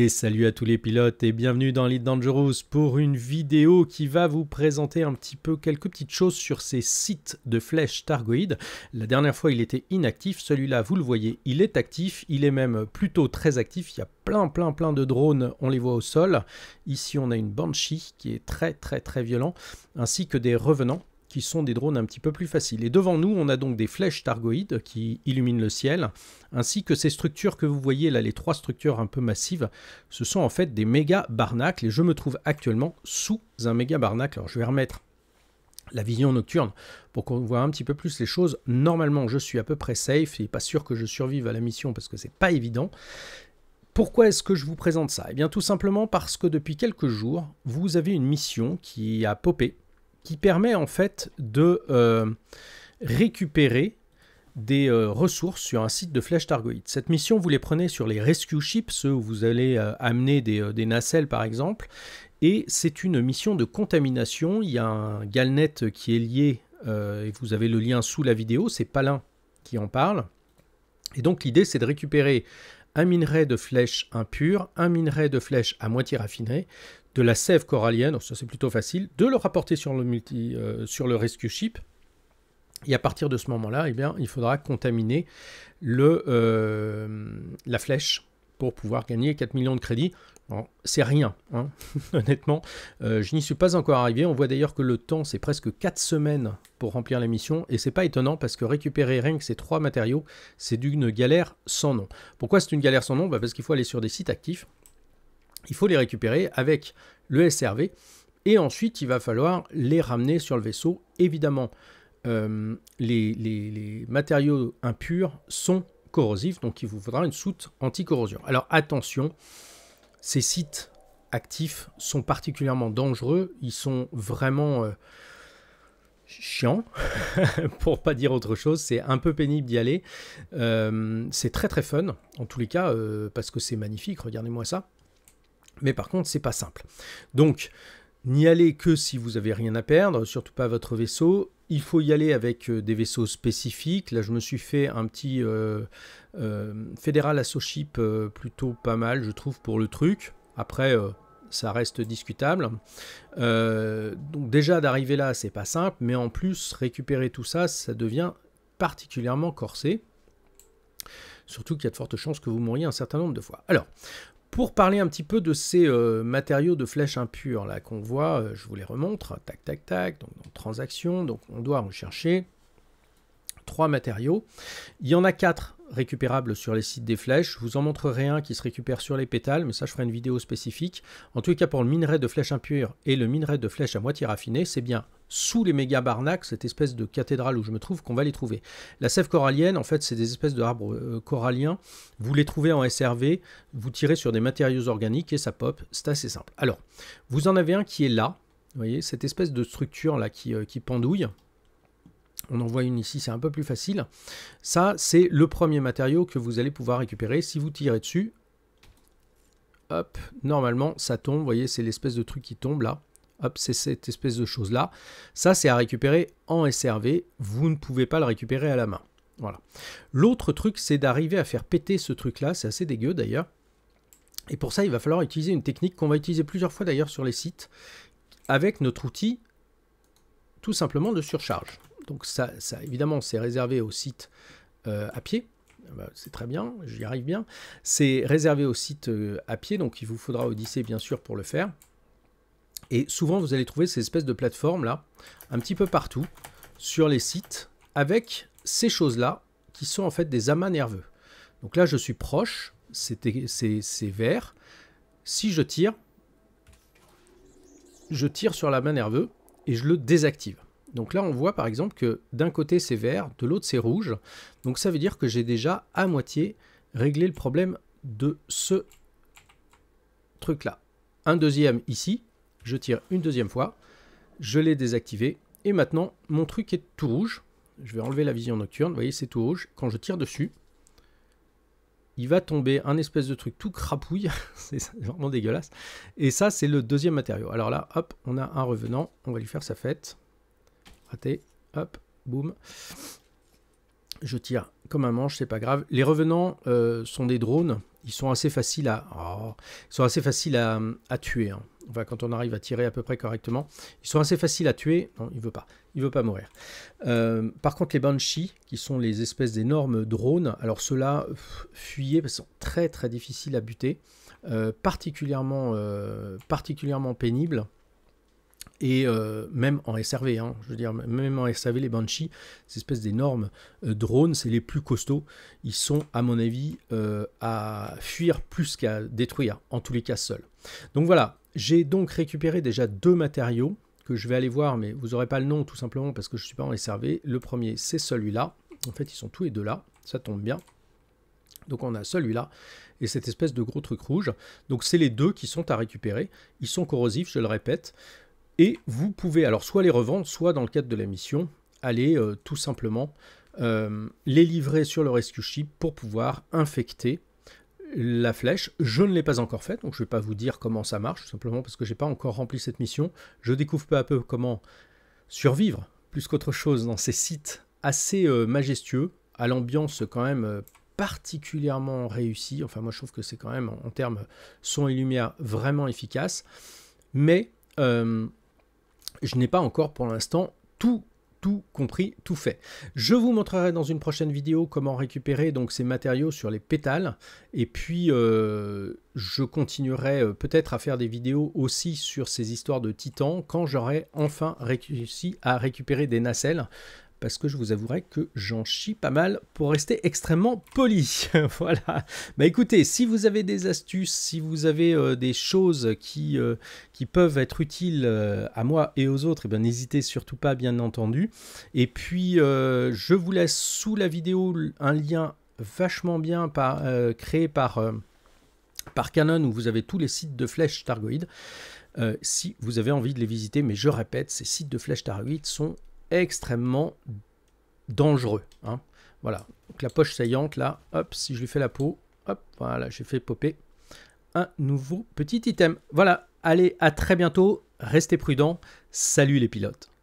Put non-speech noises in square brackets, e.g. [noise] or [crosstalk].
Et salut à tous les pilotes et bienvenue dans Lead Dangerous pour une vidéo qui va vous présenter un petit peu quelques petites choses sur ces sites de flèches Targoïdes. La dernière fois il était inactif, celui-là vous le voyez, il est actif, il est même plutôt très actif, il y a plein plein plein de drones, on les voit au sol. Ici on a une Banshee qui est très très très violent, ainsi que des revenants qui sont des drones un petit peu plus faciles. Et devant nous, on a donc des flèches targoïdes qui illuminent le ciel, ainsi que ces structures que vous voyez là, les trois structures un peu massives, ce sont en fait des méga barnacles, et je me trouve actuellement sous un méga barnacle. Alors je vais remettre la vision nocturne pour qu'on voit un petit peu plus les choses. Normalement, je suis à peu près safe et pas sûr que je survive à la mission parce que c'est pas évident. Pourquoi est-ce que je vous présente ça Eh bien, tout simplement parce que depuis quelques jours, vous avez une mission qui a popé qui permet en fait de euh, récupérer des euh, ressources sur un site de flèche targoïde. Cette mission, vous les prenez sur les rescue ships, ceux où vous allez euh, amener des, des, nacelles par exemple, et c'est une mission de contamination. Il y a un galnet qui est lié, et vous avez le lien sous la vidéo, c'est Palin qui en parle. Et donc l'idée, c'est de récupérer un minerai de flèche impur, un minerai de flèche à moitié raffiné, de la sève corallienne, ça c'est plutôt facile, de le rapporter sur le, multi, euh, sur le rescue ship. Et à partir de ce moment-là, eh bien, il faudra contaminer le, euh, la flèche pour pouvoir gagner 4 millions de crédits. C'est rien, hein, [laughs] honnêtement. Euh, je n'y suis pas encore arrivé. On voit d'ailleurs que le temps, c'est presque 4 semaines pour remplir la mission. Et c'est pas étonnant parce que récupérer rien que ces 3 matériaux, c'est d'une galère sans nom. Pourquoi c'est une galère sans nom bah, Parce qu'il faut aller sur des sites actifs il faut les récupérer avec le SRV et ensuite il va falloir les ramener sur le vaisseau. Évidemment, euh, les, matériaux impurs sont corrosifs, donc il vous faudra une soute anti-corrosion. Alors attention, ces sites actifs sont particulièrement dangereux, ils sont vraiment euh, chiants, [laughs] pour pas dire autre chose, c'est un peu pénible d'y aller. Euh, c'est très très fun, en tous les cas, parce que c'est magnifique, regardez-moi ça. Mais par contre, c'est pas simple. Donc, n'y allez que si vous avez rien à perdre, surtout pas votre vaisseau. Il faut y aller avec euh, des vaisseaux spécifiques. Là, je me suis fait un petit euh, euh, fédéral associé, plutôt pas mal, je trouve, pour le truc. Après, ça reste discutable. donc déjà d'arriver là, c'est pas simple, mais en plus récupérer tout ça, ça devient particulièrement corsé. Surtout qu'il y a de fortes chances que vous mouriez un certain nombre de fois. Alors, pour parler un petit peu de ces euh, matériaux de flèche impure là qu'on voit, euh, je vous les remontre, tac tac tac, donc transaction, donc on doit en chercher trois matériaux. Il y en a quatre récupérables sur les sites des flèches. Je vous en montrerai un qui se récupère sur les pétales, mais ça je ferai une vidéo spécifique. En tout cas pour le minerai de flèche impure et le minerai de flèche à moitié raffiné, c'est bien sous les méga barnacs, cette espèce de cathédrale où je me trouve, qu'on va les trouver. La sève corallienne, en fait, c'est des espèces de arbres euh, coralliens. Vous les trouvez en SRV, vous tirez sur des matériaux organiques et ça pop. C'est assez simple. Alors, vous en avez un qui est là. Vous voyez, cette espèce de structure là qui, euh, qui pendouille on en voit une ici, c'est un peu plus facile. Ça, c'est le premier matériau que vous allez pouvoir récupérer. Si vous tirez dessus, hop, normalement, ça tombe. Vous voyez, c'est l'espèce de truc qui tombe là. Hop, c'est cette espèce de chose-là. Ça, c'est à récupérer en SRV. Vous ne pouvez pas le récupérer à la main. Voilà. L'autre truc, c'est d'arriver à faire péter ce truc-là. C'est assez dégueu d'ailleurs. Et pour ça, il va falloir utiliser une technique qu'on va utiliser plusieurs fois d'ailleurs sur les sites avec notre outil tout simplement de surcharge. Donc ça, évidemment, c'est réservé au site euh, à pied. Bah, c'est très bien, j'y arrive bien. C'est réservé au site euh, à pied, donc il vous faudra Odyssée bien sûr pour le faire. Et souvent, vous allez trouver ces espèces de plateformes là, un petit peu partout, sur les sites, avec ces choses-là, qui sont en fait des amas nerveux. Donc là, je suis proche, c'est vert. Si je tire, je tire sur l'amas nerveux et je le désactive. Donc là, on voit par exemple que d'un côté c'est vert, de l'autre c'est rouge. Donc ça veut dire que j'ai déjà à moitié réglé le problème de ce truc-là. Un deuxième ici, je tire une deuxième fois, je l'ai désactivé, et maintenant mon truc est tout rouge. Je vais enlever la vision nocturne, vous voyez c'est tout rouge. Quand je tire dessus, il va tomber un espèce de truc tout crapouille, [laughs] c'est vraiment dégueulasse. Et ça c'est le deuxième matériau. Alors là, hop, on a un revenant, on va lui faire sa fête raté, hop, boum. Je tire comme un manche, c'est pas grave. Les revenants euh, sont des drones, ils sont assez faciles à, oh, sont assez faciles à, tuer. Hein. quand on arrive à tirer à peu près correctement, ils sont assez faciles à tuer. Non, il veut pas, il veut pas mourir. Euh, par contre, les Banshees, qui sont les espèces d'énormes drones, alors ceux-là, fuyez, parce sont très très difficiles à buter, euh, particulièrement, particulièrement pénibles et euh, même en SRV, hein, je veux dire, même en SRV, les Banshee, ces espèces d'énormes euh, drones, c'est les plus costauds. Ils sont, à mon avis, euh, à fuir plus qu'à détruire, en tous les cas seuls. Donc voilà, j'ai donc récupéré déjà deux matériaux que je vais aller voir, mais vous n'aurez pas le nom tout simplement parce que je ne suis pas en SRV. Le premier, c'est celui-là. En fait, ils sont tous les deux là, ça tombe bien. Donc on a celui-là et cette espèce de gros truc rouge. Donc c'est les deux qui sont à récupérer. Ils sont corrosifs, je le répète. Et vous pouvez alors soit les revendre, soit dans le cadre de la mission, aller euh, tout simplement euh, les livrer sur le rescue ship pour pouvoir infecter la flèche. Je ne l'ai pas encore fait, donc je ne vais pas vous dire comment ça marche, tout simplement parce que je n'ai pas encore rempli cette mission. Je découvre peu à peu comment survivre, plus qu'autre chose, dans ces sites assez euh, majestueux, à l'ambiance quand même particulièrement réussie. Enfin, moi je trouve que c'est quand même en, termes son et lumière vraiment efficace. Mais je n'ai pas encore pour l'instant tout tout compris, tout fait. Je vous montrerai dans une prochaine vidéo comment récupérer donc ces matériaux sur les pétales et puis euh, je continuerai euh, peut-être à faire des vidéos aussi sur ces histoires de titans quand j'aurai enfin réussi à récupérer des nacelles parce que je vous avouerai que j'en chie pas mal pour rester extrêmement poli. [laughs] voilà. Bah écoutez, si vous avez des astuces, si vous avez euh, des choses qui, euh, qui peuvent être utiles euh, à moi et aux autres, eh bien n'hésitez surtout pas, bien entendu. Et puis, je vous laisse sous la vidéo un lien vachement bien créé par, par Canon où vous avez tous les sites de flèches targoïdes. si vous avez envie de les visiter. Mais je répète, ces sites de flèches targoïdes sont extrêmement dangereux. Hein. Voilà, donc la poche saillante là, hop, si je lui fais la peau, hop, voilà, j'ai fait popper un nouveau petit item. Voilà, allez, à très bientôt, restez prudents, salut les pilotes.